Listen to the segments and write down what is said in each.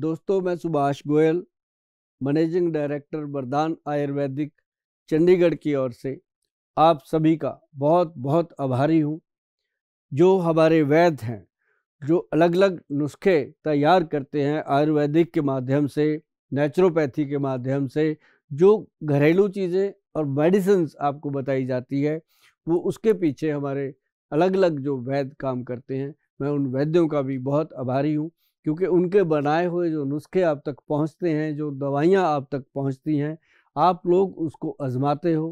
दोस्तों मैं Subhash Goyal managing director वरदान आयुर्वैदिक चंडीगढ़ की ओर से आप सभी का बहुत बहुत आभारी हूँ जो हमारे वैद्य हैं जो अलग अलग नुस्खे तैयार करते हैं आयुर्वैदिक के माध्यम से नेचुरोपैथी के माध्यम से जो घरेलू चीज़ें और मेडिसिन आपको बताई जाती है वो उसके पीछे हमारे अलग अलग जो वैद्य काम करते हैं मैं उन वैद्यों का भी बहुत आभारी हूँ क्योंकि उनके बनाए हुए जो नुस्खे आप तक पहुंचते हैं जो दवाइयां आप तक पहुंचती हैं आप लोग उसको आजमाते हो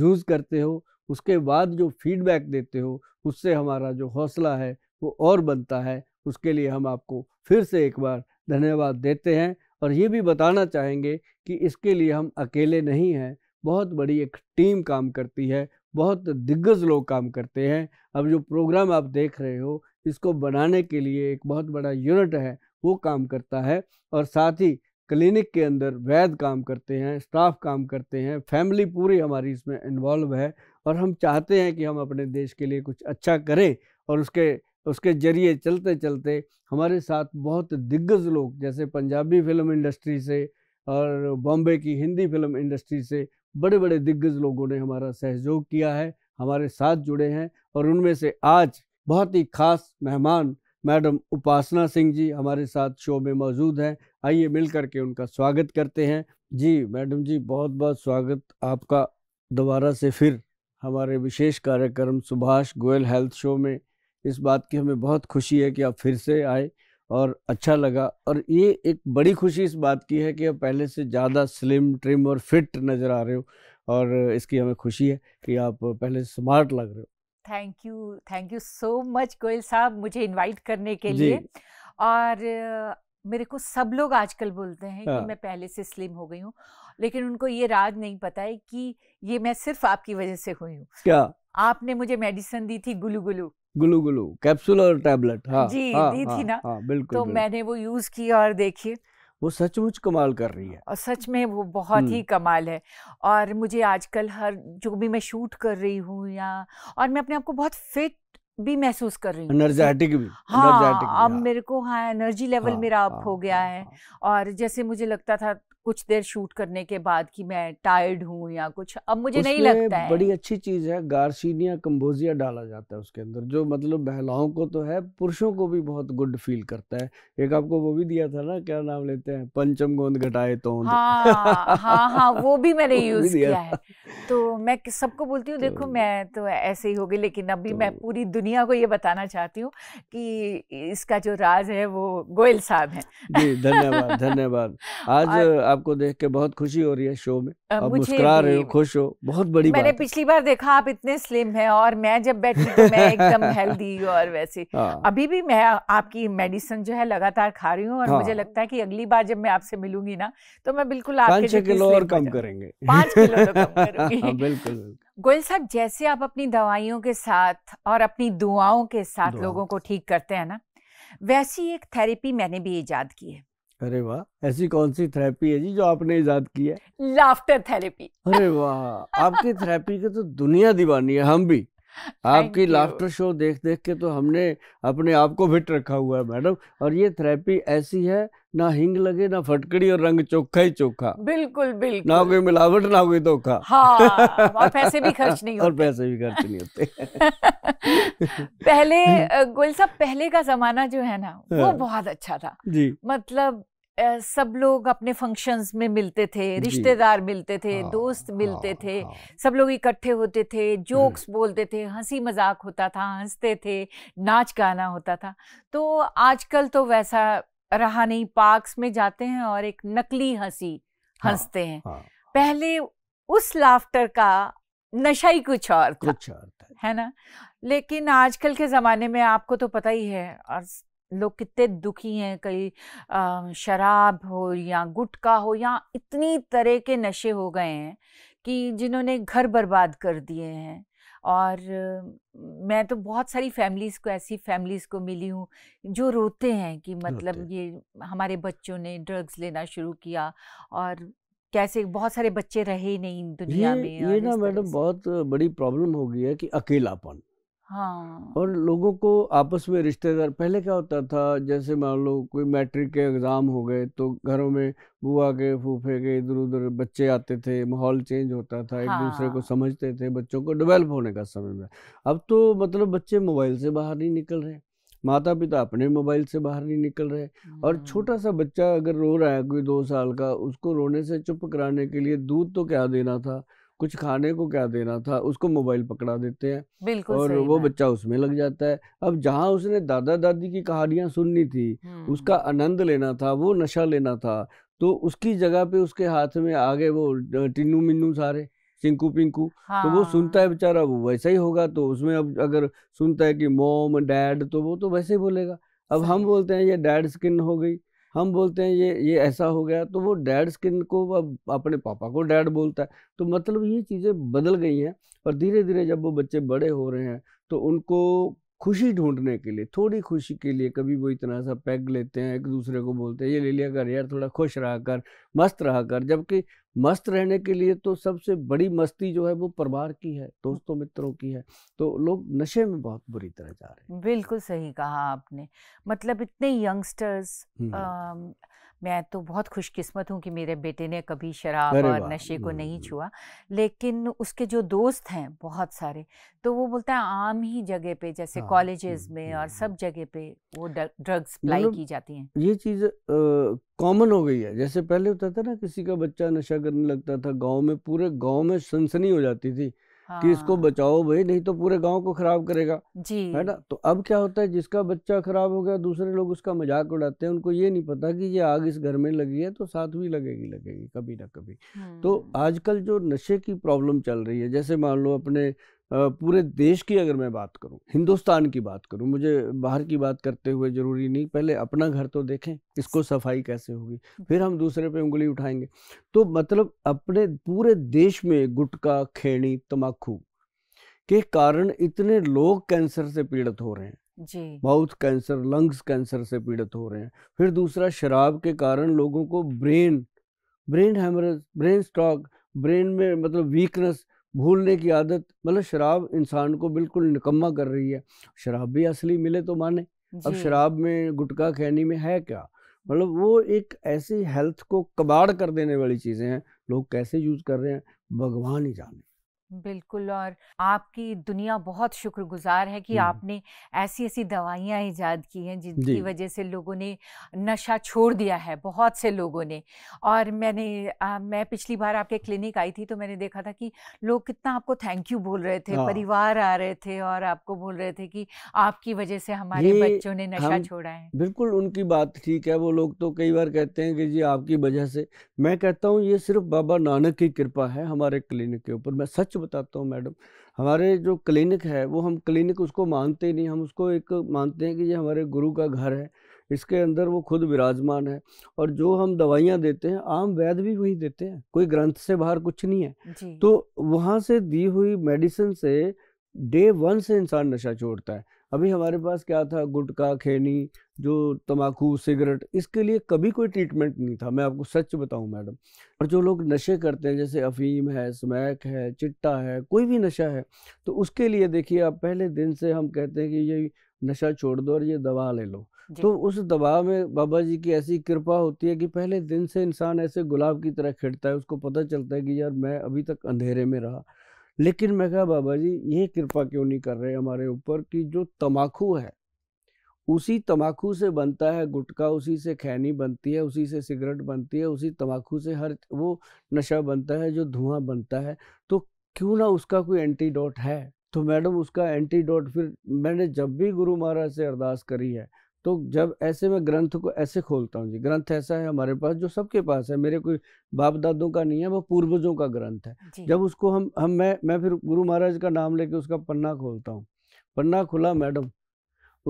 यूज़ करते हो उसके बाद जो फीडबैक देते हो उससे हमारा जो हौसला है वो और बनता है उसके लिए हम आपको फिर से एक बार धन्यवाद देते हैं और ये भी बताना चाहेंगे कि इसके लिए हम अकेले नहीं हैं बहुत बड़ी एक टीम काम करती है बहुत दिग्गज लोग काम करते हैं अब जो प्रोग्राम आप देख रहे हो इसको बनाने के लिए एक बहुत बड़ा यूनिट है वो काम करता है और साथ ही क्लिनिक के अंदर वैद काम करते हैं स्टाफ काम करते हैं फैमिली पूरी हमारी इसमें इन्वॉल्व है और हम चाहते हैं कि हम अपने देश के लिए कुछ अच्छा करें और उसके उसके जरिए चलते चलते हमारे साथ बहुत दिग्गज लोग जैसे पंजाबी फिल्म इंडस्ट्री से और बॉम्बे की हिंदी फिल्म इंडस्ट्री से बड़े बड़े दिग्गज लोगों ने हमारा सहयोग किया है हमारे साथ जुड़े हैं और उनमें से आज बहुत ही खास मेहमान मैडम उपासना सिंह जी हमारे साथ शो में मौजूद हैं आइए मिल करके उनका स्वागत करते हैं जी मैडम जी बहुत बहुत स्वागत आपका दोबारा से फिर हमारे विशेष कार्यक्रम सुभाष गोयल हेल्थ शो में इस बात की हमें बहुत खुशी है कि आप फिर से आए और अच्छा लगा और ये एक बड़ी खुशी इस बात की है कि आप पहले से ज़्यादा स्लिम ट्रिम और फिट नज़र आ रहे हो और इसकी हमें खुशी है कि आप पहले स्मार्ट लग रहे हो thank you thank you so much Goyal साहब मुझे इनवाइट करने के लिए और मेरे को सब लोग आजकल बोलते हैं हाँ। कि मैं पहले से स्लिम हो गई हूँ लेकिन उनको ये राज नहीं पता है कि ये मैं सिर्फ आपकी वजह से हुई हूँ क्या आपने मुझे मेडिसिन दी थी गुलू गुलू गुलू गुलू कैप्सूल और टैबलेट हाँ, जी हाँ, दी थी हाँ, ना हाँ, बिल्कुल तो बिल्कुल। मैंने वो यूज की और देखिए वो सचमुच कमाल कर रही है और सच में वो बहुत ही कमाल है और मुझे आजकल हर जो भी मैं शूट कर रही हूँ या और मैं अपने आप को बहुत फिट भी महसूस कर रही हूँ एनर्जेटिक भी हाँ अब हाँ। मेरे को हाँ एनर्जी लेवल हाँ, मेरा अप हाँ, हो गया हाँ, है हाँ। और जैसे मुझे लगता था कुछ देर शूट करने के बाद कि मैं टायर्ड हूँ या कुछ अब मुझे नहीं लगता है बड़ी अच्छी चीज है गार्सिनिया कम्बोजिया डाला जाता है उसके अंदर जो मतलब महिलाओं को तो है पुरुषों को भी बहुत गुड फील करता है एक आपको वो भी दिया था ना क्या नाम लेते हैं पंचम गोंद घटाए तो हाँ, हाँ हाँ हाँ वो भी मैंने यूज किया है तो मैं सबको बोलती हूँ देखो मैं तो ऐसे ही हो गई लेकिन अभी मैं पूरी दुनिया को ये बताना चाहती हूँ कि इसका जो राज है वो गोयल साहब है जी धन्यवाद धन्यवाद आज आपको देख के बहुत खुशी हो रही है शो में आप मुस्कुरा रहे हो खुश हो बहुत बड़ी मैंने बात पिछली बार देखा आप इतने स्लिम हैं और मैं जब बैठी तो मैं एकदम हेल्दी और वैसे हाँ। अभी भी मैं आपकी मेडिसिन जो है लगातार खा रही हूँ और मुझे हाँ। लगता है कि अगली बार जब मैं आपसे मिलूंगी ना तो मैं बिल्कुल आपके किलो और कम करेंगे तो बिल्कुल गोयल साहब जैसे आप अपनी दवाइयों के साथ और अपनी दुआओं के साथ लोगों को ठीक करते हैं ना वैसी एक थेरेपी मैंने भी ईजाद की है अरे वाह ऐसी कौन सी थेरेपी है जी जो आपने इजाद की है लाफ्टर थेरेपी अरे वाह आपकी थेरेपी के तो दुनिया दीवानी है हम भी आपकी लाफ्टर शो देख देख के तो हमने अपने आप को फिट रखा हुआ है मैडम और ये थेरेपी ऐसी है ना हिंग लगे ना फटकड़ी और रंग चोखा ही चोखा बिल्कुल बिल्कुल ना कोई मिलावट ना कोई धोखा हाँ और पैसे भी खर्च नहीं होते और पैसे भी खर्च नहीं होते पहले गुल साहब पहले का जमाना जो है ना वो हाँ। बहुत अच्छा था जी मतलब सब लोग अपने फंक्शंस में मिलते थे रिश्तेदार मिलते थे हाँ, दोस्त हाँ, मिलते हाँ, थे हाँ, सब लोग इकट्ठे होते थे जोक्स हम्म। बोलते थे हंसी मजाक होता था हंसते थे नाच गाना होता था तो आजकल तो वैसा रहा नहीं पार्क्स में जाते हैं और एक नकली हंसी हाँ, हंसते हैं हाँ। पहले उस लाफ्टर का नशा ही कुछ और था कुछ और था है ना लेकिन आजकल के ज़माने में आपको तो पता ही है और लोग कितने दुखी हैं कई शराब हो या गुटखा हो या इतनी तरह के नशे हो गए हैं कि जिन्होंने घर बर्बाद कर दिए हैं और मैं तो बहुत सारी फैमिलीज़ को ऐसी फैमिलीज़ को मिली हूँ जो रोते हैं कि मतलब ये हमारे बच्चों ने ड्रग्स लेना शुरू किया और कैसे बहुत सारे बच्चे रहे नहीं दुनिया ये, में ये ना मैडम बहुत बड़ी प्रॉब्लम हो गई है कि अकेलापन हाँ और लोगों को आपस में रिश्तेदार पहले क्या होता था जैसे मान लो कोई मैट्रिक के एग्ज़ाम हो गए तो घरों में बुआ के फूफे के इधर उधर बच्चे आते थे माहौल चेंज होता था एक हाँ। दूसरे को हाँ। समझते थे बच्चों को डेवलप होने का समय में अब तो मतलब बच्चे मोबाइल से बाहर नहीं निकल रहे माता पिता अपने मोबाइल से बाहर नहीं निकल रहे और हम्म। छोटा सा बच्चा अगर रो रहा है कोई दो साल का उसको रोने से चुप कराने के लिए दूध तो क्या देना था कुछ खाने को क्या देना था उसको मोबाइल पकड़ा देते हैं और वो बच्चा उसमें लग जाता है अब जहाँ उसने दादा दादी की कहानियाँ सुननी थी उसका हम्म। आनंद लेना था वो नशा लेना था तो उसकी जगह पे उसके हाथ में आ गए वो टिन्नू मिन्नू सारे चिंकू पिंकू हाँ। तो वो सुनता है हाँ। बेचारा वो वैसा ही होगा तो उसमें अब अगर सुनता है कि मोम डैड तो वो तो वैसे ही बोलेगा अब हम बोलते हैं ये डैड स्किन हो गई हम बोलते हैं ये ये ऐसा हो गया तो वो डैड स्किन को अब अपने पापा को डैड बोलता है तो मतलब ये चीज़ें बदल गई हैं और धीरे धीरे जब वो बच्चे बड़े हो रहे हैं तो उनको खुशी ढूंढने के लिए थोड़ी खुशी के लिए कभी वो इतना सा पैग लेते हैं एक दूसरे को बोलते हैं ये ले लिया कर यार थोड़ा खुश रहा कर मस्त रहा कर जबकि मस्त रहने के लिए तो सबसे बड़ी मस्ती जो है वो परिवार की है दोस्तों मित्रों की है तो लोग नशे में बहुत बुरी तरह जा रहे हैं बिल्कुल सही कहा आपने मतलब इतने यंगस्टर्स मैं तो बहुत खुशकिस्मत हूँ कि मेरे बेटे ने कभी शराब और नशे को नहीं छुआ लेकिन उसके जो दोस्त हैं बहुत सारे तो वो बोलता है आम ही जगह पे जैसे हाँ, कॉलेजेस में और सब जगह पे वो ड्रग्स अप्लाई मतलब की जाती हैं ये चीज़ कॉमन हो गई है जैसे पहले होता था ना किसी का बच्चा नशा करने लगता था गाँव में पूरे गाँव में सनसनी हो जाती थी कि इसको हाँ। बचाओ भाई नहीं तो पूरे गांव को खराब करेगा जी है ना तो अब क्या होता है जिसका बच्चा खराब हो गया दूसरे लोग उसका मजाक उड़ाते हैं उनको ये नहीं पता कि ये आग इस घर में लगी है तो साथ भी लगेगी लगेगी कभी ना कभी तो हम्म। आजकल जो नशे की प्रॉब्लम चल रही है जैसे मान लो अपने पूरे देश की अगर मैं बात करूं हिंदुस्तान की बात करूं मुझे बाहर की बात करते हुए ज़रूरी नहीं पहले अपना घर तो देखें इसको सफाई कैसे होगी फिर हम दूसरे पे उंगली उठाएंगे तो मतलब अपने पूरे देश में गुटखा खेणी तम्बाकू के कारण इतने लोग कैंसर से पीड़ित हो रहे हैं जी माउथ कैंसर लंग्स कैंसर से पीड़ित हो रहे हैं फिर दूसरा शराब के कारण लोगों को brain brain haemorrhage brain stroke brain में मतलब वीकनेस भूलने की आदत मतलब शराब इंसान को बिल्कुल निकम्मा कर रही है शराब भी असली मिले तो माने अब शराब में गुटखा खैनी में है क्या मतलब वो एक ऐसी हेल्थ को कबाड़ कर देने वाली चीज़ें हैं लोग कैसे यूज़ कर रहे हैं भगवान ही जाने बिल्कुल और आपकी दुनिया बहुत शुक्रगुजार है कि आपने ऐसी ऐसी दवाइयाँ ईजाद की हैं जिनकी वजह से लोगों ने नशा छोड़ दिया है बहुत से लोगों ने और मैंने आ, मैं पिछली बार आपके क्लिनिक आई थी तो मैंने देखा था कि लोग कितना आपको थैंक यू बोल रहे थे हाँ। परिवार आ रहे थे और आपको बोल रहे थे कि आपकी वजह से हमारे बच्चों ने नशा छोड़ा है बिल्कुल उनकी बात ठीक है वो लोग तो कई बार कहते हैं कि जी आपकी वजह से मैं कहता हूँ ये सिर्फ बाबा नानक की कृपा है हमारे क्लिनिक के ऊपर मैं सच बताता हूँ मैडम हमारे जो क्लिनिक है वो हम क्लिनिक उसको मानते नहीं हम उसको एक मानते हैं कि ये हमारे गुरु का घर है इसके अंदर वो खुद विराजमान है और जो हम दवाइयाँ देते हैं आम वैद भी वही देते हैं कोई ग्रंथ से बाहर कुछ नहीं है तो वहाँ से दी हुई मेडिसिन से डे वन से इंसान नशा छोड़ता है अभी हमारे पास क्या था गुटका खैनी जो तम्बाकू सिगरेट इसके लिए कभी कोई ट्रीटमेंट नहीं था मैं आपको सच बताऊं मैडम और जो लोग नशे करते हैं जैसे अफीम है स्मैक है चिट्टा है कोई भी नशा है तो उसके लिए देखिए आप पहले दिन से हम कहते हैं कि ये नशा छोड़ दो और ये दवा ले लो तो उस दवा में बाबा जी की ऐसी कृपा होती है कि पहले दिन से इंसान ऐसे गुलाब की तरह खिड़ता है उसको पता चलता है कि यार मैं अभी तक अंधेरे में रहा लेकिन मैं कहा बाबा जी ये कृपा क्यों नहीं कर रहे हमारे ऊपर कि जो तमाकू है उसी तमाकू से बनता है गुटखा उसी से खैनी बनती है उसी से सिगरेट बनती है उसी तमाकू से हर वो नशा बनता है जो धुआं बनता है तो क्यों ना उसका कोई एंटीडोट है तो मैडम उसका एंटीडोट फिर मैंने जब भी गुरु महाराज से अरदास करी है तो जब ऐसे मैं ग्रंथ को ऐसे खोलता हूँ जी ग्रंथ ऐसा है हमारे पास जो सबके पास है मेरे कोई बाप दादों का नहीं है वो पूर्वजों का ग्रंथ है जब उसको हम हम मैं मैं फिर गुरु महाराज का नाम लेके उसका पन्ना खोलता हूँ पन्ना खुला मैडम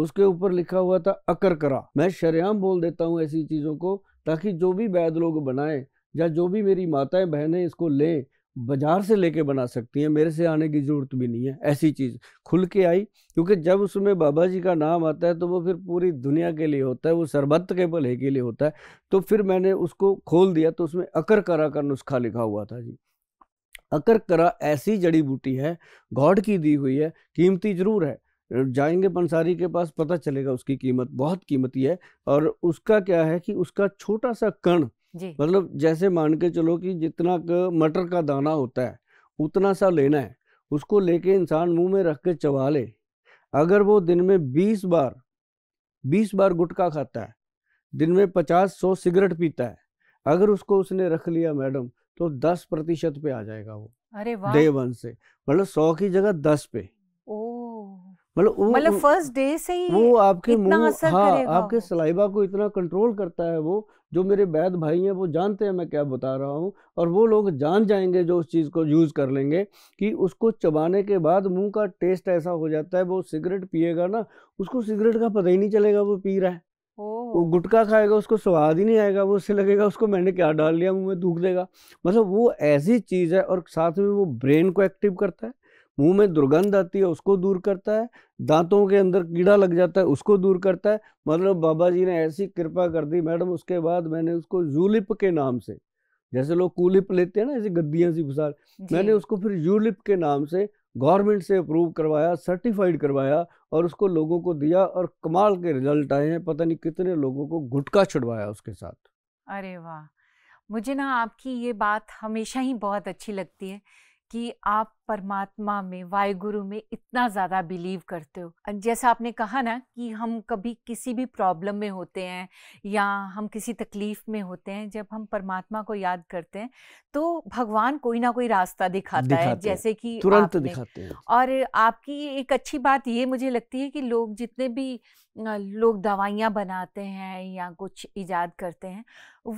उसके ऊपर लिखा हुआ था करा मैं शरेआम बोल देता हूँ ऐसी चीज़ों को ताकि जो भी वैद लोग बनाए या जो भी मेरी माताएं बहनें इसको लें बाजार से लेके बना सकती हैं मेरे से आने की ज़रूरत भी नहीं है ऐसी चीज़ खुल के आई क्योंकि जब उसमें बाबा जी का नाम आता है तो वो फिर पूरी दुनिया के लिए होता है वो सरबत के भले के लिए होता है तो फिर मैंने उसको खोल दिया तो उसमें अकर करा का नुस्खा लिखा हुआ था जी अकर करा ऐसी जड़ी बूटी है गॉड की दी हुई है कीमती ज़रूर है जाएंगे पंसारी के पास पता चलेगा उसकी कीमत बहुत कीमती है और उसका क्या है कि उसका छोटा सा कण मतलब जैसे मान के चलो कि जितना मटर का दाना होता है उतना सा लेना है उसको लेके इंसान मुंह में रख के चबा ले अगर वो दिन में 20 बार 20 बार गुटखा खाता है दिन में 50 सौ सिगरेट पीता है अगर उसको उसने रख लिया मैडम तो 10 प्रतिशत पे आ जाएगा वो अरे डे वन से मतलब 100 की जगह 10 पे मतलब मतलब फर्स्ट डे से ही वो आपके मुंह हाँ आपके सलाइबा को इतना कंट्रोल करता है वो जो मेरे वैद भाई हैं वो जानते हैं मैं क्या बता रहा हूँ और वो लोग जान जाएंगे जो उस चीज़ को यूज़ कर लेंगे कि उसको चबाने के बाद मुंह का टेस्ट ऐसा हो जाता है वो सिगरेट पिएगा ना उसको सिगरेट का पता ही नहीं चलेगा वो पी रहा है वो गुटखा खाएगा उसको स्वाद ही नहीं आएगा वो उससे लगेगा उसको मैंने क्या डाल लिया मुँह में दूख देगा मतलब वो ऐसी चीज़ है और साथ में वो ब्रेन को एक्टिव करता है मुंह में दुर्गंध आती है उसको दूर करता है दांतों के अंदर कीड़ा लग जाता है उसको दूर करता है मतलब बाबा जी ने ऐसी कृपा कर दी मैडम उसके बाद मैंने उसको जूलिप के नाम से जैसे लोग कूलिप लेते हैं ना ऐसी गद्दियाँ सी घुसा मैंने उसको फिर जूलिप के नाम से गवर्नमेंट से अप्रूव करवाया सर्टिफाइड करवाया और उसको लोगों को दिया और कमाल के रिजल्ट आए हैं पता नहीं कितने लोगों को गुटका छुड़वाया उसके साथ अरे वाह मुझे ना आपकी ये बात हमेशा ही बहुत अच्छी लगती है कि आप परमात्मा में वायुगुरु में इतना ज़्यादा बिलीव करते हो जैसा आपने कहा ना कि हम कभी किसी भी प्रॉब्लम में होते हैं या हम किसी तकलीफ़ में होते हैं जब हम परमात्मा को याद करते हैं तो भगवान कोई ना कोई रास्ता दिखाता दिखाते है जैसे कि तुरंत दिखाते हैं और आपकी एक अच्छी बात ये मुझे लगती है कि लोग जितने भी लोग दवाइयाँ बनाते हैं या कुछ इजाद करते हैं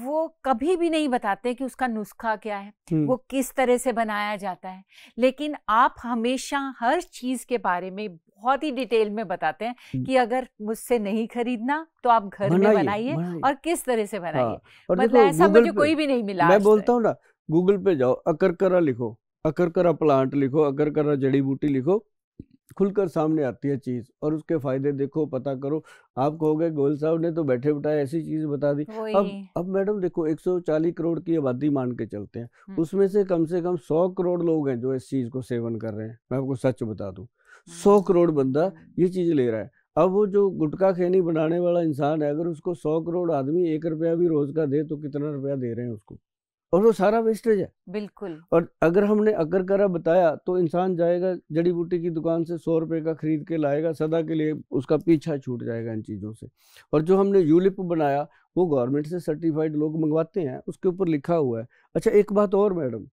वो कभी भी नहीं बताते कि उसका नुस्खा क्या है वो किस तरह से बनाया जाता है लेकिन लेकिन आप हमेशा हर चीज़ के बारे में बहुत ही डिटेल में बताते हैं कि अगर मुझसे नहीं खरीदना तो आप घर में बनाइए और किस तरह से बनाइए हाँ, मतलब ऐसा मुझे कोई भी नहीं मिला मैं बोलता हूँ ना गूगल पे जाओ अकरकरा लिखो अकरकरा प्लांट लिखो अकरकरा जड़ी बूटी लिखो खुलकर सामने आती है चीज़ और उसके फ़ायदे देखो पता करो आप कहोगे गोयल साहब ने तो बैठे बैठाए ऐसी चीज़ बता दी अब अब मैडम देखो 140 करोड़ की आबादी मान के चलते हैं उसमें से कम से कम 100 करोड़ लोग हैं जो इस चीज़ को सेवन कर रहे हैं मैं आपको सच बता दूँ सौ करोड़ बंदा ये चीज़ ले रहा है अब वो जो गुटखा खेनी बनाने वाला इंसान है अगर उसको सौ करोड़ आदमी एक रुपया भी रोज़ का दे तो कितना रुपया दे रहे हैं उसको और वो सारा वेस्टेज है बिल्कुल और अगर हमने अगर करा बताया तो इंसान जाएगा जड़ी बूटी की दुकान से सौ रुपए का खरीद के लाएगा सदा के लिए उसका पीछा छूट जाएगा इन चीज़ों से और जो हमने यूलिप बनाया वो गवर्नमेंट से सर्टिफाइड लोग मंगवाते हैं उसके ऊपर लिखा हुआ है अच्छा एक बात और मैडम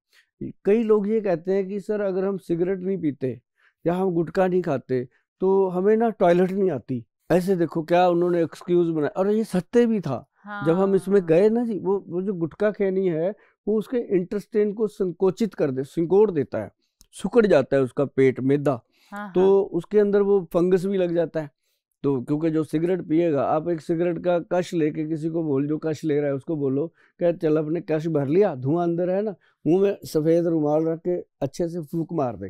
कई लोग ये कहते हैं कि सर अगर हम सिगरेट नहीं पीते या हम गुटखा नहीं खाते तो हमें ना टॉयलेट नहीं आती ऐसे देखो क्या उन्होंने एक्सक्यूज़ बनाया और ये सत्य भी था जब हम इसमें हाँ। गए ना जी वो वो जो गुटखा खैनी है वो उसके इंटरस्टेन को संकोचित कर दे सिंकोड़ देता है सुकड़ जाता है उसका पेट मैदा हाँ। तो हाँ। उसके अंदर वो फंगस भी लग जाता है तो क्योंकि जो सिगरेट पिएगा आप एक सिगरेट का कश लेके किसी को बोल जो कश ले रहा है उसको बोलो कह चल अपने कश भर लिया धुआं अंदर है ना मुंह में सफ़ेद रुमाल रख के अच्छे से फूक मार दे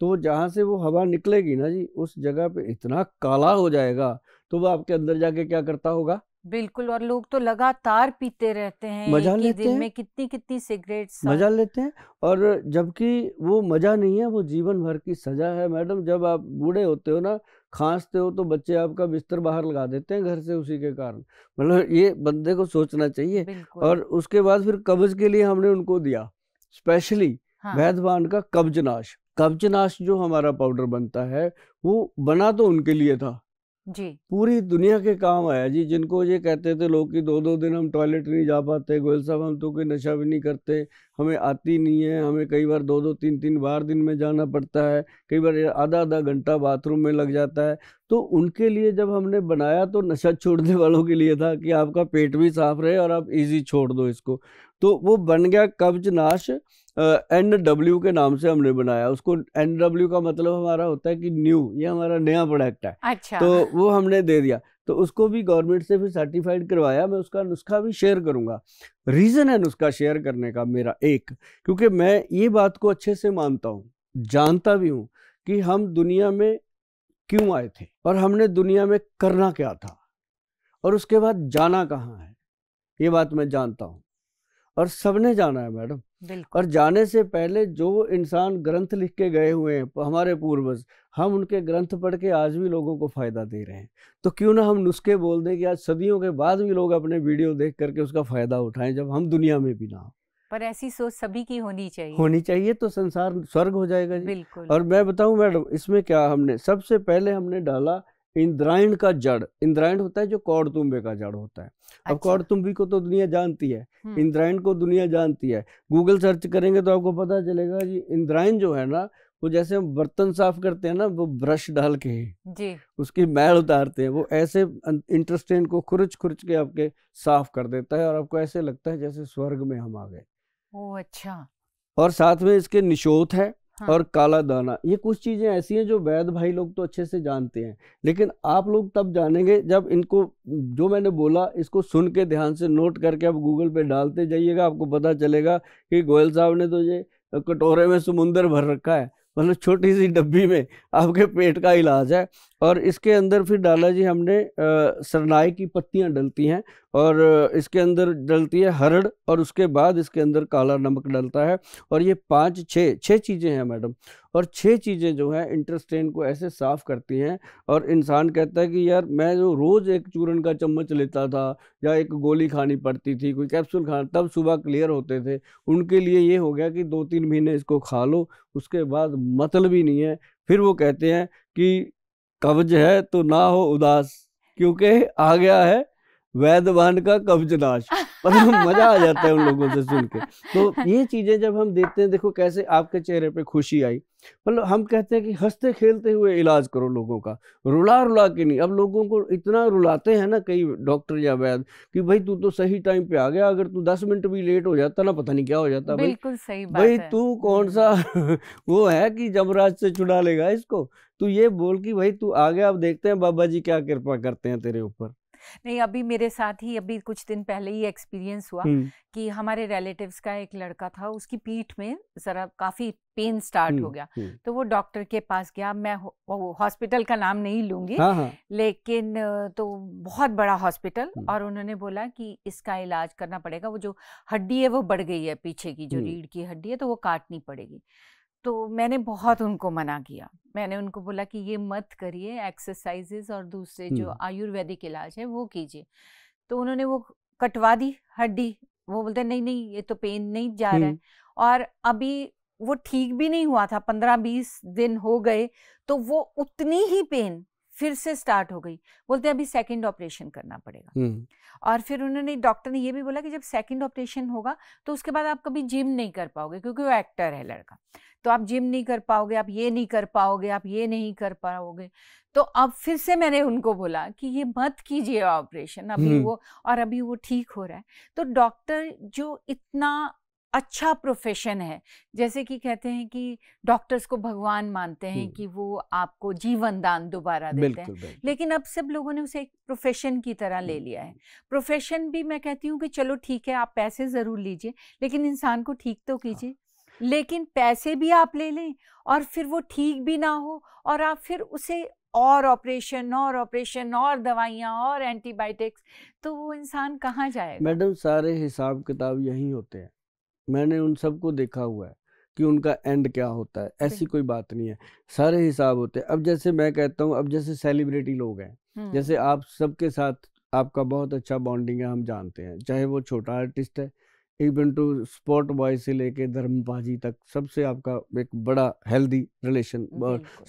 तो जहाँ से वो हवा निकलेगी ना जी उस जगह पे इतना काला हो जाएगा तो वो आपके अंदर जाके क्या करता होगा बिल्कुल और लोग तो लगातार पीते रहते हैं मजा लेते दिन हैं में कितनी कितनी सिगरेट मजा लेते हैं और जबकि वो मजा नहीं है वो जीवन भर की सजा है मैडम जब आप बूढ़े होते हो ना खांसते हो तो बच्चे आपका बिस्तर बाहर लगा देते हैं घर से उसी के कारण मतलब ये बंदे को सोचना चाहिए और उसके बाद फिर कब्ज के लिए हमने उनको दिया स्पेशली हाँ। वैधवान का कब्जनाश कब्जनाश जो हमारा पाउडर बनता है वो बना तो उनके लिए था जी पूरी दुनिया के काम आया जी जिनको ये कहते थे लोग कि दो दो दिन हम टॉयलेट नहीं जा पाते गोयल साहब हम तो कोई नशा भी नहीं करते हमें आती नहीं है हमें कई बार दो दो तीन तीन बार दिन में जाना पड़ता है कई बार आधा आधा घंटा बाथरूम में लग जाता है तो उनके लिए जब हमने बनाया तो नशा छोड़ने वालों के लिए था कि आपका पेट भी साफ रहे और आप इजी छोड़ दो इसको तो वो बन गया कब्ज नाश एन डब्ल्यू के नाम से हमने बनाया उसको एन डब्ल्यू का मतलब हमारा होता है कि न्यू ये हमारा नया प्रोडक्ट है अच्छा। तो वो हमने दे दिया तो उसको भी गवर्नमेंट से फिर सर्टिफाइड करवाया मैं उसका नुस्खा भी शेयर करूंगा रीज़न है नुस्खा शेयर करने का मेरा एक क्योंकि मैं ये बात को अच्छे से मानता हूँ जानता भी हूँ कि हम दुनिया में क्यों आए थे और हमने दुनिया में करना क्या था और उसके बाद जाना कहाँ है ये बात मैं जानता हूँ और सबने जाना है मैडम और जाने से पहले जो इंसान ग्रंथ लिख के गए हुए हैं हमारे पूर्वज हम उनके ग्रंथ पढ़ के आज भी लोगों को फ़ायदा दे रहे हैं तो क्यों ना हम नुस्खे बोल दें कि आज सदियों के बाद भी लोग अपने वीडियो देख करके उसका फ़ायदा उठाएं जब हम दुनिया में भी ना हो पर ऐसी सोच सभी की होनी चाहिए होनी चाहिए तो संसार स्वर्ग हो जाएगा जी बिल्कुल और मैं बताऊं मैडम इसमें क्या हमने सबसे पहले हमने डाला इंद्रायण का जड़ इंद्रायण होता है जो कौड़तुम्बे का जड़ होता है अच्छा। अब कौड़तुम्बी को तो दुनिया जानती है हम्म। इंद्रायण को दुनिया जानती है गूगल सर्च करेंगे तो आपको पता चलेगा जी इंद्रायण जो है ना वो जैसे हम बर्तन साफ करते हैं ना वो ब्रश डाल के जी उसकी मैल उतारते हैं वो ऐसे अं, इंटरस्टेंट को खुरच खुरच के आपके साफ कर देता है और आपको ऐसे लगता है जैसे स्वर्ग में हम आ गए ओ अच्छा और साथ में इसके निशोत है हाँ। और काला दाना ये कुछ चीज़ें ऐसी हैं जो वैद भाई लोग तो अच्छे से जानते हैं लेकिन आप लोग तब जानेंगे जब इनको जो मैंने बोला इसको सुन के ध्यान से नोट करके आप गूगल पे डालते जाइएगा आपको पता चलेगा कि गोयल साहब ने तो ये कटोरे में समुंदर भर रखा है मतलब छोटी सी डब्बी में आपके पेट का इलाज है और इसके अंदर फिर डाला जी हमने सरनाई की पत्तियां डलती हैं और इसके अंदर डलती है हरड़ और उसके बाद इसके अंदर काला नमक डलता है और ये पाँच छः छः चीज़ें हैं मैडम और छः चीज़ें जो हैं इंटरस्टेन को ऐसे साफ़ करती हैं और इंसान कहता है कि यार मैं जो रोज़ एक चूरन का चम्मच लेता था या एक गोली खानी पड़ती थी कोई कैप्सूल खाना तब सुबह क्लियर होते थे उनके लिए ये हो गया कि दो तीन महीने इसको खा लो उसके बाद मतलब ही नहीं है फिर वो कहते हैं कि कब्ज है तो ना हो उदास क्योंकि आ गया है वैध वाहन का नाश मतलब मजा आ जाता है उन लोगों से सुन के तो ये चीजें जब हम देखते हैं देखो कैसे आपके चेहरे पे खुशी आई मतलब हम कहते हैं कि हंसते खेलते हुए इलाज करो लोगों का रुला रुला के नहीं अब लोगों को इतना रुलाते हैं ना कई डॉक्टर या वैद कि भाई तू तो सही टाइम पे आ गया अगर तू दस मिनट भी लेट हो जाता ना पता नहीं क्या हो जाता बिल्कुल सही बात भाई तू कौन सा हम्म। वो है कि जमराज से छुड़ा लेगा इसको तू ये बोल कि भाई तू आ गया अब देखते हैं बाबा जी क्या कृपा करते हैं तेरे ऊपर नहीं अभी मेरे साथ ही अभी कुछ दिन पहले ही एक्सपीरियंस हुआ कि हमारे रिलेटिव्स का एक लड़का था उसकी पीठ में जरा काफी पेन स्टार्ट हो गया तो वो डॉक्टर के पास गया मैं हॉस्पिटल का नाम नहीं लूंगी हाँ, हाँ लेकिन तो बहुत बड़ा हॉस्पिटल और उन्होंने बोला कि इसका इलाज करना पड़ेगा वो जो हड्डी है वो बढ़ गई है पीछे की जो रीढ़ की हड्डी है तो वो काटनी पड़ेगी तो मैंने बहुत उनको मना किया मैंने उनको बोला कि ये मत करिए एक्सरसाइजेस और दूसरे जो आयुर्वेदिक इलाज है वो कीजिए तो उन्होंने वो कटवा दी हड्डी वो बोलते नहीं नहीं ये तो पेन नहीं जा रहा है और अभी वो ठीक भी नहीं हुआ था पंद्रह बीस दिन हो गए तो वो उतनी ही पेन फिर से स्टार्ट हो गई बोलते अभी सेकंड ऑपरेशन करना पड़ेगा हम्म। और फिर उन्होंने डॉक्टर ने ये भी बोला कि जब सेकंड ऑपरेशन होगा तो उसके बाद आप कभी जिम नहीं कर पाओगे क्योंकि वो एक्टर है लड़का तो आप जिम नहीं कर पाओगे आप ये नहीं कर पाओगे आप ये नहीं कर पाओगे तो अब फिर से मैंने उनको बोला कि ये मत कीजिए ऑपरेशन अभी हम्म। वो और अभी वो ठीक हो रहा है तो डॉक्टर जो इतना अच्छा प्रोफेशन है जैसे कि कहते हैं कि डॉक्टर्स को भगवान मानते हैं कि वो आपको जीवन दान दोबारा देते हैं लेकिन अब सब लोगों ने उसे एक प्रोफेशन की तरह ले लिया है प्रोफेशन भी मैं कहती हूँ कि चलो ठीक है आप पैसे ज़रूर लीजिए लेकिन इंसान को ठीक तो हाँ। कीजिए लेकिन पैसे भी आप ले लें और फिर वो ठीक भी ना हो और आप फिर उसे और ऑपरेशन और ऑपरेशन और दवाइयाँ और एंटीबायोटिक्स तो वो इंसान कहाँ जाएगा मैडम सारे हिसाब किताब यही होते हैं मैंने उन सबको देखा हुआ है कि उनका एंड क्या होता है ऐसी कोई बात नहीं है सारे हिसाब होते हैं अब जैसे मैं कहता हूँ अब जैसे सेलिब्रिटी लोग हैं जैसे आप सबके साथ आपका बहुत अच्छा बॉन्डिंग है हम जानते हैं चाहे वो छोटा आर्टिस्ट है इवन टू स्पॉट बॉय से लेके धर्मबाजी तक सबसे आपका एक बड़ा हेल्दी रिलेशन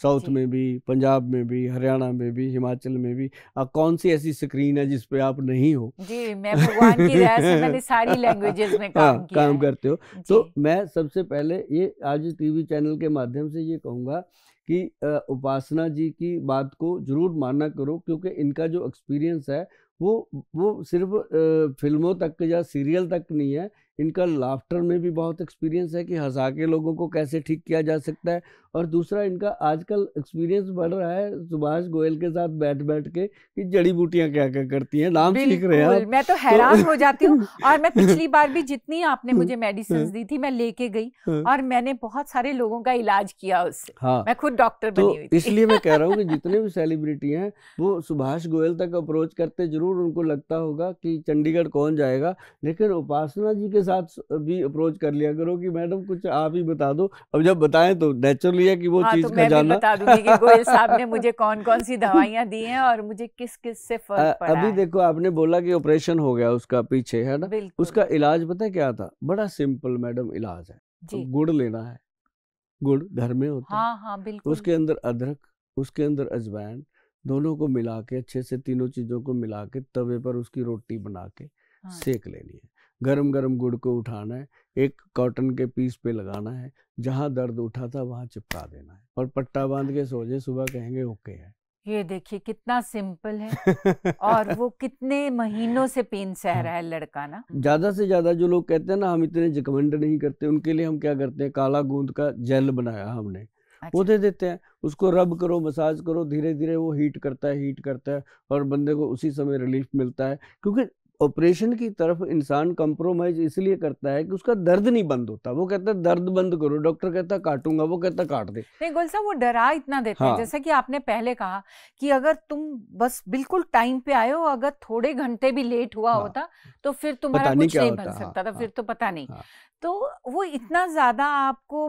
साउथ में भी पंजाब में भी हरियाणा में भी हिमाचल में भी आ, कौन सी ऐसी स्क्रीन है जिस पे आप नहीं हो जी मैं भगवान की से मैंने सारी लैंग्वेजेस में हाँ, काम, आ, काम करते हो तो मैं सबसे पहले ये आज टीवी चैनल के माध्यम से ये कहूँगा कि उपासना जी की बात को जरूर मानना करो क्योंकि इनका जो एक्सपीरियंस है वो वो सिर्फ फिल्मों तक या सीरियल तक नहीं है इनका लाफ्टर में भी बहुत एक्सपीरियंस है कि हंसा के लोगों को कैसे ठीक किया जा सकता है और दूसरा इनका आजकल एक्सपीरियंस बढ़ रहा है सुभाष गोयल के साथ बैठ बैठ के कि जड़ी बूटियां क्या क्या करती हैं नाम सीख रहे हैं मैं तो, तो हैरान हो जाती हूँ और मैं पिछली बार भी जितनी आपने हाँ, मुझे मेडिसिन हाँ। दी थी मैं लेके गई हाँ। और मैंने बहुत सारे लोगों का इलाज किया उससे हाँ मैं खुद डॉक्टर तो बनी हुई इसलिए मैं कह रहा हूँ कि जितने भी सेलिब्रिटी हैं वो सुभाष गोयल तक अप्रोच करते जरूर उनको लगता होगा कि चंडीगढ़ कौन जाएगा लेकिन उपासना जी के साथ भी अप्रोच कर लिया करो कि मैडम कुछ आप ही बता दो अब जब बताएं तो नेचुरली है कि वो हाँ, चीज तो का जाना बता दूंगी कि गोयल साहब ने मुझे कौन कौन सी दवाइयाँ दी हैं और मुझे किस किस से फर्क पड़ा अभी देखो आपने बोला कि ऑपरेशन हो गया उसका पीछे है ना उसका इलाज पता क्या था बड़ा सिंपल मैडम इलाज है गुड़ लेना है गुड़ घर में होता हाँ, हाँ, बिल्कुल उसके अंदर अदरक उसके अंदर अजवाइन दोनों को मिला के अच्छे से तीनों चीज़ों को मिला के तवे पर उसकी रोटी बना के हाँ। सेक लेनी है गरम गरम गुड़ को उठाना है एक कॉटन के पीस पे लगाना है जहाँ दर्द उठा था वहाँ चिपका देना है और पट्टा बांध के सोजे सुबह कहेंगे ओके है ये देखिए कितना सिंपल है और वो कितने महीनों से पेन सह हम्म। रहा है लड़का ना ज्यादा से ज्यादा जो लोग कहते हैं ना हम इतने जकमंड नहीं करते उनके लिए हम क्या करते हैं काला गूंद का जेल बनाया हमने वो अच्छा। दे देते हैं उसको रब करो मसाज करो धीरे धीरे वो हीट करता है हीट करता है और बंदे को उसी समय रिलीफ मिलता है क्योंकि ऑपरेशन की तरफ इंसान कंप्रोमाइज इसलिए करता है कि उसका दर्द नहीं बंद होता वो कहता है दर्द बंद करो डॉक्टर कहता काटूंगा वो कहता काट दे नहीं गुल साहब वो डरा इतना देते हाँ। हैं जैसे कि आपने पहले कहा कि अगर तुम बस बिल्कुल टाइम पे आए हो अगर थोड़े घंटे भी लेट हुआ हाँ। होता तो फिर तुम्हारा कुछ नहीं नहीं बन हाँ, सकता हाँ। था फिर तो पता नहीं हाँ। तो वो इतना ज्यादा आपको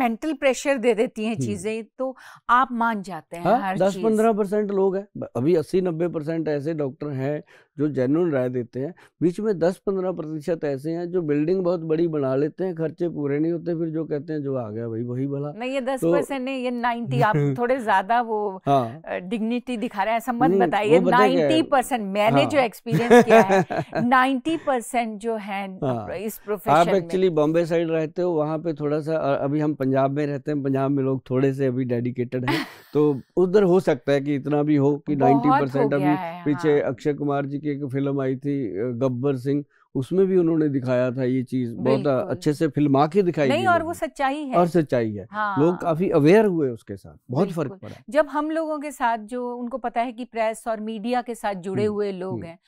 मेंटल प्रेशर दे देती हैं हम्म। चीजें तो आप मान जाते हैं हाँ, हर दस पंद्रह परसेंट लोग हैं अभी अस्सी नब्बे परसेंट ऐसे डॉक्टर हैं जो जेनुअन राय देते हैं बीच में दस पंद्रह प्रतिशत ऐसे हैं जो बिल्डिंग बहुत बड़ी बना लेते हैं खर्चे पूरे नहीं होते फिर जो कहते हैं जो आ गया भाई वही भला नहीं ये दस तो परसेंट नहीं ये नाइन्टी आप थोड़े ज्यादा वो हाँ, डिग्निटी दिखा रहे हैं ऐसा मत बताइए नाइन्टी परसेंट मैंने जो एक्सपीरियंस हाँ। किया है नाइन्टी परसेंट जो है हाँ। इस प्रोफेशन आप एक्चुअली बॉम्बे साइड रहते हो वहाँ पे थोड़ा सा अभी हम पंजाब में रहते हैं पंजाब में लोग थोड़े से अभी डेडिकेटेड हैं तो उधर हो सकता है कि इतना भी हो कि नाइन्टी परसेंट अभी पीछे हाँ। अक्षय कुमार जी के की एक फिल्म आई थी गब्बर सिंह उसमें भी उन्होंने दिखाया था ये चीज बहुत अच्छे से फिल्म के दिखाई नहीं और वो सच्चाई है और सच्चाई है हाँ। लोग काफी अवेयर हुए उसके साथ बहुत फर्क पड़ा जब हम लोगों के साथ जो उनको पता है कि प्रेस और मीडिया के साथ जुड़े हम्म, हुए लोग हम्म। हैं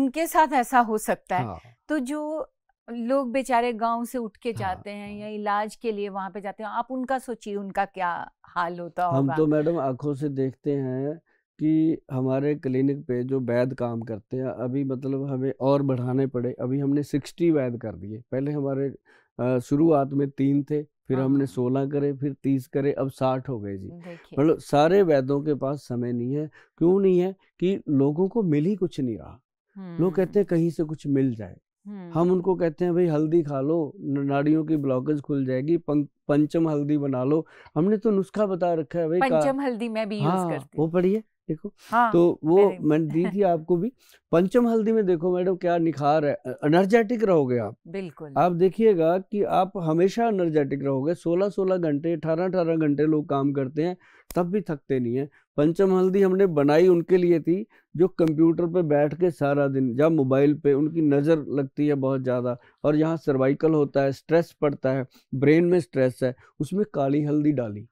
उनके साथ ऐसा हो सकता है हाँ। तो जो लोग बेचारे गांव से उठ के हाँ, जाते हाँ, हैं या इलाज के लिए वहां पे जाते हैं आप उनका सोचिए उनका क्या हाल होता हम होगा हम तो मैडम आंखों से देखते हैं कि हमारे क्लिनिक पे जो वैद काम करते हैं अभी मतलब हमें और बढ़ाने पड़े अभी हमने सिक्सटी वैद कर दिए पहले हमारे शुरुआत में तीन थे फिर हाँ, हमने हाँ। सोलह करे फिर तीस करे अब साठ हो गए जी मतलब सारे वैदों के पास समय नहीं है क्यों नहीं है कि लोगों को मिल ही कुछ नहीं रहा लोग कहते हम्म। हैं कहीं से कुछ मिल जाए हम हम्म। उनको कहते हैं भाई हल्दी खा लो नाड़ियों की ब्लॉकेज खुल जाएगी पंचम हल्दी बना लो हमने तो नुस्खा बता रखा है भाई पंचम हल्दी मैं भी हाँ, यूज करती वो पढ़िए देखो हाँ, तो वो मैंने दी थी आपको भी पंचम हल्दी में देखो मैडम क्या निखार है एनर्जेटिक रहोगे आप बिल्कुल आप देखिएगा कि आप हमेशा एनर्जेटिक रहोगे सोलह सोलह घंटे अठारह अठारह घंटे लोग काम करते हैं तब भी थकते नहीं है पंचम हल्दी हमने बनाई उनके लिए थी जो कंप्यूटर पे बैठ के सारा दिन या मोबाइल पे उनकी नज़र लगती है बहुत ज़्यादा और यहाँ सर्वाइकल होता है स्ट्रेस पड़ता है ब्रेन में स्ट्रेस है उसमें काली हल्दी डाली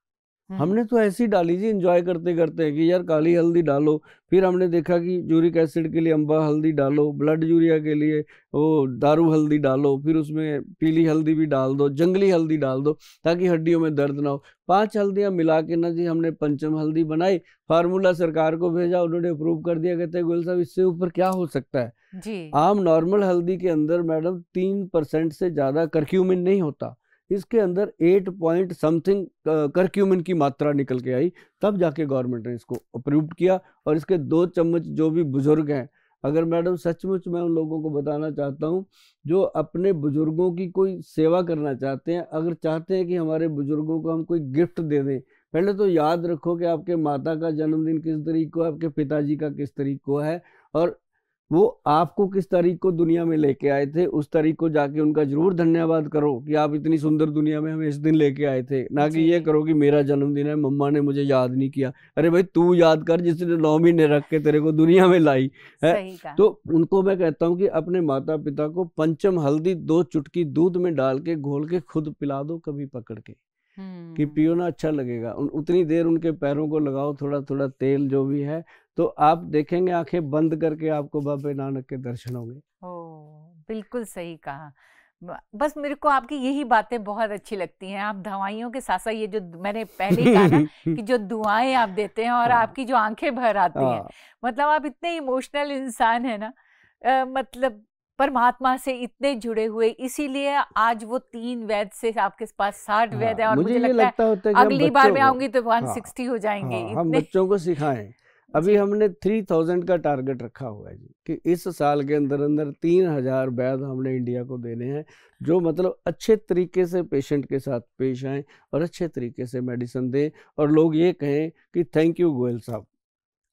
हम्म। हमने तो ऐसी डाली जी इंजॉय करते करते कि यार काली हल्दी डालो फिर हमने देखा कि यूरिक एसिड के लिए अम्बा हल्दी डालो ब्लड यूरिया के लिए वो दारू हल्दी डालो फिर उसमें पीली हल्दी भी डाल दो जंगली हल्दी डाल दो ताकि हड्डियों में दर्द ना हो पांच हल्दियाँ मिला के ना जी हमने पंचम हल्दी बनाई फार्मूला सरकार को भेजा उन्होंने अप्रूव कर दिया कहते हैं गोयल साहब इससे ऊपर क्या हो सकता है जी आम नॉर्मल हल्दी के अंदर मैडम तीन परसेंट से ज़्यादा करक्यूमिन नहीं होता इसके अंदर एट पॉइंट समथिंग करक्यूमिन की मात्रा निकल के आई तब जाके गवर्नमेंट ने इसको अप्रूव किया और इसके दो चम्मच जो भी बुज़ुर्ग हैं अगर मैडम सचमुच मैं उन लोगों को बताना चाहता हूँ जो अपने बुज़ुर्गों की कोई सेवा करना चाहते हैं अगर चाहते हैं कि हमारे बुज़ुर्गों को हम कोई गिफ्ट दे दें पहले तो याद रखो कि आपके माता का जन्मदिन किस तरीक को आपके पिताजी का किस तरीक को है और वो आपको किस तारीख को दुनिया में लेके आए थे उस तारीख को जाके उनका जरूर धन्यवाद करो कि आप इतनी सुंदर दुनिया में हमें इस दिन लेके आए थे ना कि ये करो कि मेरा जन्मदिन है मम्मा ने मुझे याद नहीं किया अरे भाई तू याद कर जिसने नौ महीने रख के तेरे को दुनिया में लाई है तो उनको मैं कहता हूँ कि अपने माता पिता को पंचम हल्दी दो चुटकी दूध में डाल के घोल के खुद पिला दो कभी पकड़ के हम्म। कि पियो ना अच्छा लगेगा उतनी देर उनके पैरों को लगाओ थोड़ा थोड़ा तेल जो भी है तो आप देखेंगे आंखें बंद करके आपको बाबे नानक के दर्शन होंगे ओ बिल्कुल सही कहा बस मेरे को आपकी यही बातें बहुत अच्छी लगती हैं आप दवाइयों के साथ साथ ये जो मैंने पहले कहा ना कि जो दुआएं आप देते हैं और हाँ। आपकी जो आंखें भर आती हैं हाँ। मतलब आप इतने इमोशनल इंसान है ना आ, मतलब परमात्मा से इतने जुड़े हुए इसीलिए आज वो तीन वैद से आपके पास साठ हाँ, वैद है और मुझे, मुझे लगता, लगता होता है अगली बार में आऊंगी तो वन सिक्सटी हाँ, हो जाएंगे हाँ, हम बच्चों को सिखाएं अभी हमने थ्री थाउजेंड का टारगेट रखा हुआ है जी कि इस साल के अंदर अंदर तीन हजार वैद हमने इंडिया को देने हैं जो मतलब अच्छे तरीके से पेशेंट के साथ पेश आए और अच्छे तरीके से मेडिसिन दें और लोग ये कहें कि थैंक यू गोयल साहब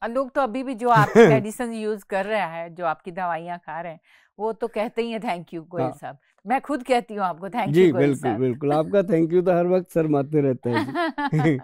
लोग तो अभी भी जो आप मेडिसिन यूज कर रहा है जो आपकी दवाइयाँ खा रहे हैं वो तो कहते ही है थैंक यू गोयल हाँ। साहब मैं खुद कहती हूँ आपको थैंक यू बिल्कुल बिल्कुल आपका थैंक यू तो हर वक्त सर माते रहते हैं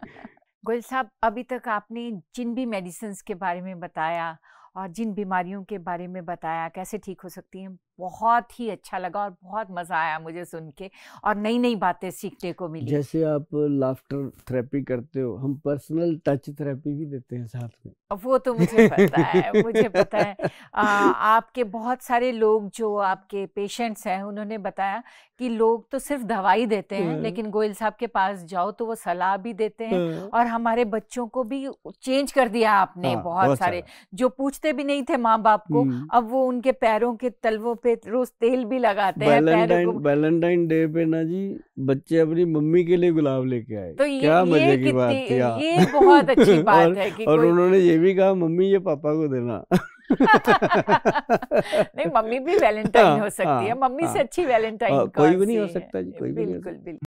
गोयल साहब अभी तक आपने जिन भी मेडिसिन के बारे में बताया और जिन बीमारियों के बारे में बताया कैसे ठीक हो सकती हैं बहुत ही अच्छा लगा और बहुत मज़ा आया मुझे सुन के और नई नई बातें सीखने को मिली जैसे आप लाफ्टर थेरेपी करते हो हम पर्सनल टच थेरेपी भी देते हैं साथ में वो तो मुझे पता है मुझे पता है आ, आपके बहुत सारे लोग जो आपके पेशेंट्स हैं उन्होंने बताया कि लोग तो सिर्फ दवाई देते हैं हाँ। लेकिन गोयल साहब के पास जाओ तो वो सलाह भी देते हैं हाँ। और हमारे बच्चों को भी चेंज कर दिया आपने हाँ, बहुत सारे जो पूछ पूछते भी नहीं थे माँ बाप को हम्म। अब वो उनके पैरों के तलवों पे रोज तेल भी लगाते हैं वैलेंटाइन डे पे ना जी बच्चे अपनी मम्मी के लिए गुलाब लेके आए तो ये, क्या मजे की बात थी ये बहुत अच्छी बात और, है कि और उन्होंने ये भी कहा मम्मी ये पापा को देना नहीं मम्मी भी वैलेंटाइन हाँ, हो सकती है हाँ, मम्मी से हाँ। अच्छी वैलेंटाइन कोई भी नहीं हो सकता जी कोई बिल्कुल बिल्कुल